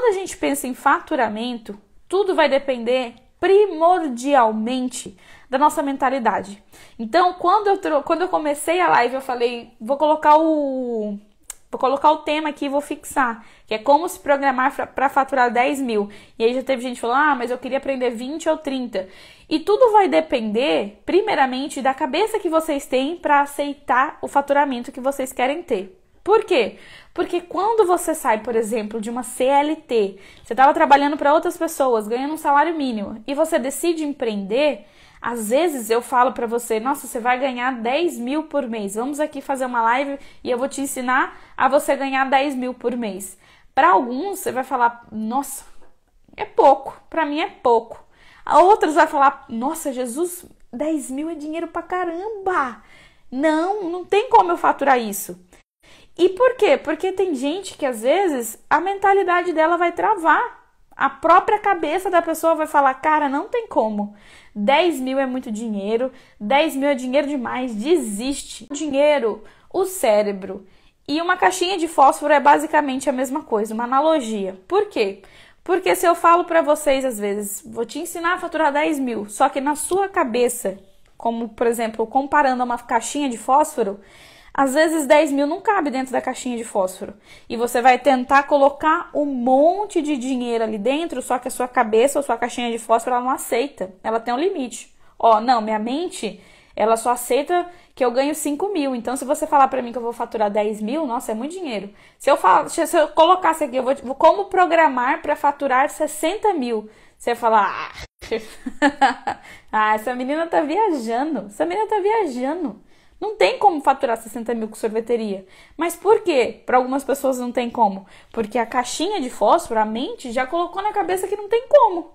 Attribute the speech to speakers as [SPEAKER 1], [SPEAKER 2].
[SPEAKER 1] Quando a gente pensa em faturamento, tudo vai depender primordialmente da nossa mentalidade. Então, quando eu, quando eu comecei a live, eu falei, vou colocar o Vou colocar o tema aqui e vou fixar, que é como se programar para faturar 10 mil. E aí já teve gente falando, ah, mas eu queria aprender 20 ou 30. E tudo vai depender, primeiramente, da cabeça que vocês têm para aceitar o faturamento que vocês querem ter. Por quê? Porque quando você sai, por exemplo, de uma CLT, você estava trabalhando para outras pessoas, ganhando um salário mínimo, e você decide empreender, às vezes eu falo para você, nossa, você vai ganhar 10 mil por mês. Vamos aqui fazer uma live e eu vou te ensinar a você ganhar 10 mil por mês. Para alguns, você vai falar, nossa, é pouco. Para mim é pouco. A outros vai falar, nossa, Jesus, 10 mil é dinheiro pra caramba. Não, não tem como eu faturar isso. E por quê? Porque tem gente que às vezes a mentalidade dela vai travar. A própria cabeça da pessoa vai falar: cara, não tem como. 10 mil é muito dinheiro, 10 mil é dinheiro demais, desiste. O dinheiro, o cérebro e uma caixinha de fósforo é basicamente a mesma coisa, uma analogia. Por quê? Porque se eu falo para vocês às vezes, vou te ensinar a faturar 10 mil, só que na sua cabeça, como por exemplo, comparando a uma caixinha de fósforo, às vezes 10 mil não cabe dentro da caixinha de fósforo. E você vai tentar colocar um monte de dinheiro ali dentro, só que a sua cabeça ou sua caixinha de fósforo ela não aceita. Ela tem um limite. Ó, não, minha mente ela só aceita que eu ganho 5 mil. Então, se você falar para mim que eu vou faturar 10 mil, nossa, é muito dinheiro. Se eu, falo, se eu colocasse aqui, eu vou como programar para faturar 60 mil? Você falar, ah, ah, essa menina tá viajando, essa menina tá viajando. Não tem como faturar 60 mil com sorveteria. Mas por quê? Para algumas pessoas não tem como. Porque a caixinha de fósforo, a mente, já colocou na cabeça que não tem como.